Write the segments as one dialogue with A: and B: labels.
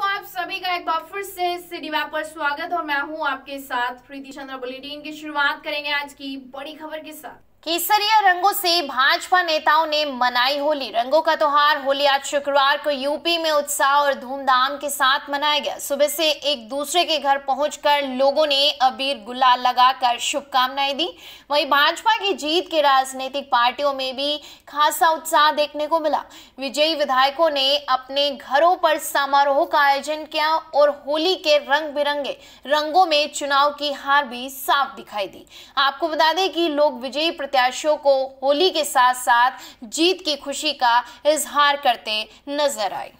A: को आप सभी का एक बार फिर से वैप पर स्वागत और मैं हूं आपके साथ प्रीति चंद्र बुलेटिन की शुरुआत करेंगे आज की बड़ी खबर के साथ केसरिया रंगों से भाजपा नेताओं ने मनाई होली रंगों का त्योहार होली आज शुक्रवार को यूपी में उत्साह और धूमधाम के साथ मनाया गया सुबह से एक दूसरे के घर पहुंचकर लोगों ने अबीर गुलाल लगाकर शुभकामनाएं दी वहीं भाजपा की जीत के राजनीतिक पार्टियों में भी खासा उत्साह देखने को मिला विजयी विधायकों ने अपने घरों पर समारोह का आयोजन किया और होली के रंग बिरंगे रंगों में चुनाव की हार भी साफ दिखाई दी आपको बता दें कि लोग विजयी प्रत्याशियों को होली के साथ साथ जीत की खुशी का इजहार करते नजर आए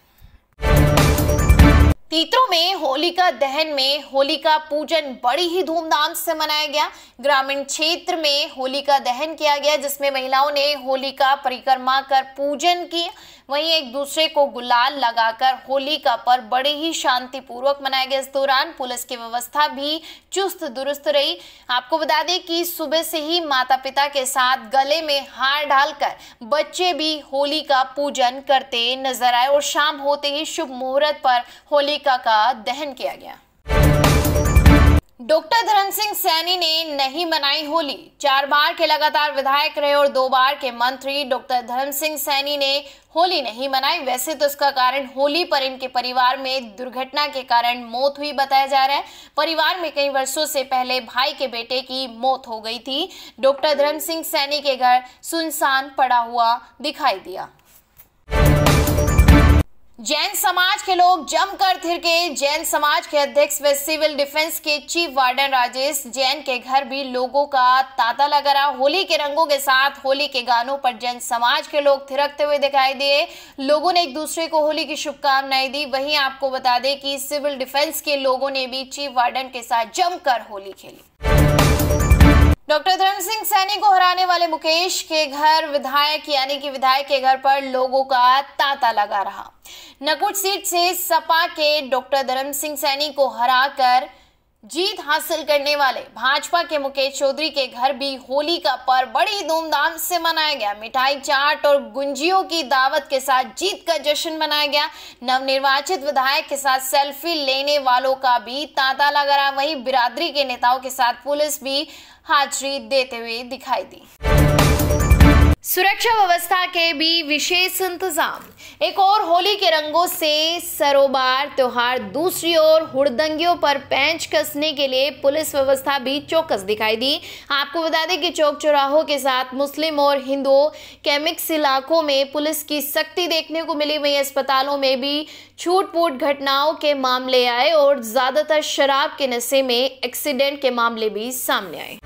A: तीतरों में होलिका दहन में होलिका पूजन बड़ी ही धूमधाम से मनाया गया ग्रामीण क्षेत्र में होलिका दहन किया गया जिसमें महिलाओं ने होलिका परिक्रमा कर पूजन की वहीं एक दूसरे को गुलाल लगाकर होली का पर्व बड़े ही शांतिपूर्वक मनाया गया इस दौरान पुलिस की व्यवस्था भी चुस्त दुरुस्त रही आपको बता दें कि सुबह से ही माता पिता के साथ गले में हार डालकर बच्चे भी होली का पूजन करते नजर आए और शाम होते ही शुभ मुहूर्त पर होलिका का दहन किया गया डॉक्टर धर्म सिंह सैनी ने नहीं मनाई होली चार बार के लगातार विधायक रहे और दो बार के मंत्री डॉक्टर धर्म सिंह सैनी ने होली नहीं मनाई वैसे तो इसका कारण होली पर इनके परिवार में दुर्घटना के कारण मौत हुई बताया जा रहा है परिवार में कई वर्षों से पहले भाई के बेटे की मौत हो गई थी डॉक्टर धर्म सिंह सैनी के घर सुनसान पड़ा हुआ दिखाई दिया जैन समाज के लोग जमकर थिरके जैन समाज के अध्यक्ष व सिविल डिफेंस के चीफ वार्डन राजेश जैन के घर भी लोगों का तांता लगा रहा होली के रंगों के साथ होली के गानों पर जैन समाज के लोग थिरकते हुए दिखाई दिए लोगों ने एक दूसरे को होली की शुभकामनाएं दी वहीं आपको बता दें कि सिविल डिफेंस के लोगों ने भी चीफ वार्डन के साथ जमकर होली खेली डॉक्टर धर्म सिंह सैनी को हराने वाले मुकेश के घर विधायक यानी कि विधायक के घर पर लोगों का तांता लगा रहा नकुट सीट से सपा के डॉक्टर धर्म सिंह सैनी को हराकर जीत हासिल करने वाले भाजपा के मुकेश चौधरी के घर भी होली का पर्व बड़ी धूमधाम से मनाया गया मिठाई चाट और गुंजियों की दावत के साथ जीत का जश्न मनाया गया नवनिर्वाचित विधायक के साथ सेल्फी लेने वालों का भी तांता लगा रहा वहीं बिरादरी के नेताओं के साथ पुलिस भी हाजिरी देते हुए दिखाई दी सुरक्षा व्यवस्था के भी विशेष इंतजाम एक और होली के रंगों से सरोबार त्योहार दूसरी ओर हुड़दंगियों पर पैंच कसने के लिए पुलिस व्यवस्था भी चौकस दिखाई दी आपको बता दें कि चौक चौराहों के साथ मुस्लिम और हिंदुओं केमिक्स इलाकों में पुलिस की सख्ती देखने को मिली वहीं अस्पतालों में भी छूट फूट घटनाओं के मामले आए और ज्यादातर शराब के नशे में एक्सीडेंट के मामले भी सामने आए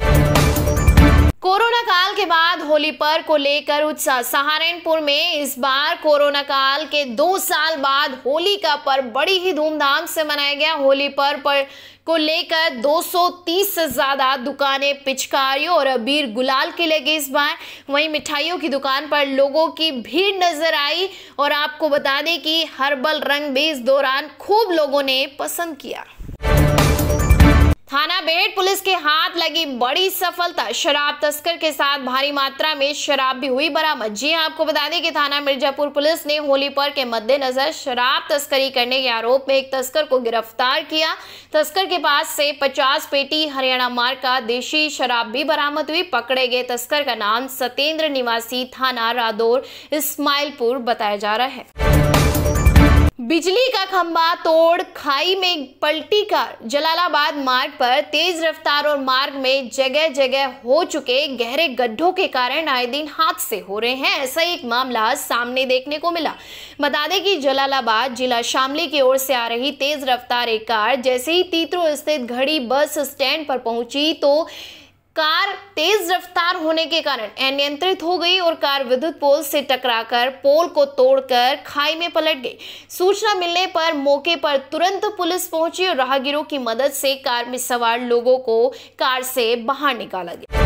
A: के बाद होली पर्व को लेकर उत्साह सहारनपुर में इस बार कोरोना काल के दो साल बाद होली का पर्व बड़ी ही धूमधाम से मनाया गया होली पर्व पर को लेकर 230 से ज़्यादा दुकानें पिचकारियों और अबीर गुलाल की लगी इस बार वहीं मिठाइयों की दुकान पर लोगों की भीड़ नजर आई और आपको बता दें कि हर्बल रंग भी इस दौरान खूब लोगों ने पसंद किया थाना बेहट पुलिस के हाथ लगी बड़ी सफलता शराब तस्कर के साथ भारी मात्रा में शराब भी हुई बरामद जी हां आपको बता दें कि थाना मिर्जापुर पुलिस ने होली पर के मद्देनजर शराब तस्करी करने के आरोप में एक तस्कर को गिरफ्तार किया तस्कर के पास से 50 पेटी हरियाणा मार्ग का देशी शराब भी बरामद हुई पकड़े गए तस्कर का नाम सत्येंद्र निवासी थाना रादौर इस्माइलपुर बताया जा रहा है बिजली का खंभा तोड़ खाई में पलटी कर जलालाबाद मार्ग पर तेज रफ्तार और मार्ग में जगह जगह हो चुके गहरे गड्ढों के कारण आए दिन हादसे हो रहे हैं ऐसा एक मामला सामने देखने को मिला बता दें कि जलालाबाद जिला शामली की ओर से आ रही तेज रफ्तार एक कार जैसे ही तीतरो स्थित घड़ी बस स्टैंड पर पहुंची तो कार तेज रफ्तार होने के कारण अनियंत्रित हो गई और कार विद्युत पोल से टकराकर पोल को तोड़कर खाई में पलट गई सूचना मिलने पर मौके पर तुरंत पुलिस पहुंची और राहगीरों की मदद से कार में सवार लोगों को कार से बाहर निकाला गया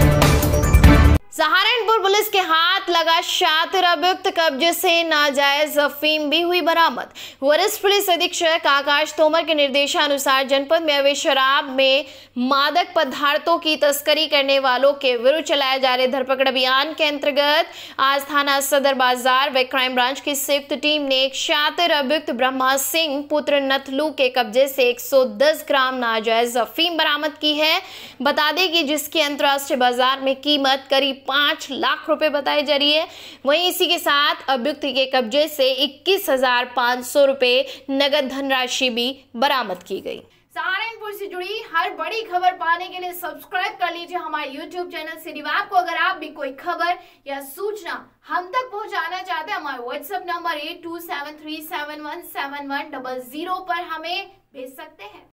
A: सहारनपुर पुलिस के हाथ लगा शातिर अभियुक्त कब्जे से नाजायज अफीम भी हुई बरामद वरिष्ठ पुलिस अधीक्षक आकाश तोमर के निर्देशानुसार जनपद में अवैध शराब में मादक पदार्थों की तस्करी करने वालों के विरुद्ध चलाए जा रहे धरपकड़ अभियान के अंतर्गत आज थाना सदर बाजार व क्राइम ब्रांच की संयुक्त टीम ने एक शातिर अभियुक्त ब्रह्मा सिंह पुत्र नथलू के कब्जे से एक ग्राम नाजायज अफीम बरामद की है बता दें कि जिसकी अंतर्राष्ट्रीय बाजार में कीमत करीब पांच लाख रुपए बताई जा रही है वहीं इसी के साथ अभियुक्त के कब्जे से इक्कीस हजार पांच सौ रुपए नगद धनराशि भी बरामद की गई सहारनपुर से जुड़ी हर बड़ी खबर पाने के लिए सब्सक्राइब कर लीजिए हमारे यूट्यूब चैनल सिरीवाब को अगर आप भी कोई खबर या सूचना हम तक पहुंचाना चाहते हैं हमारे WhatsApp number eight two seven three seven one seven one double zero पर हमें भेज सकते हैं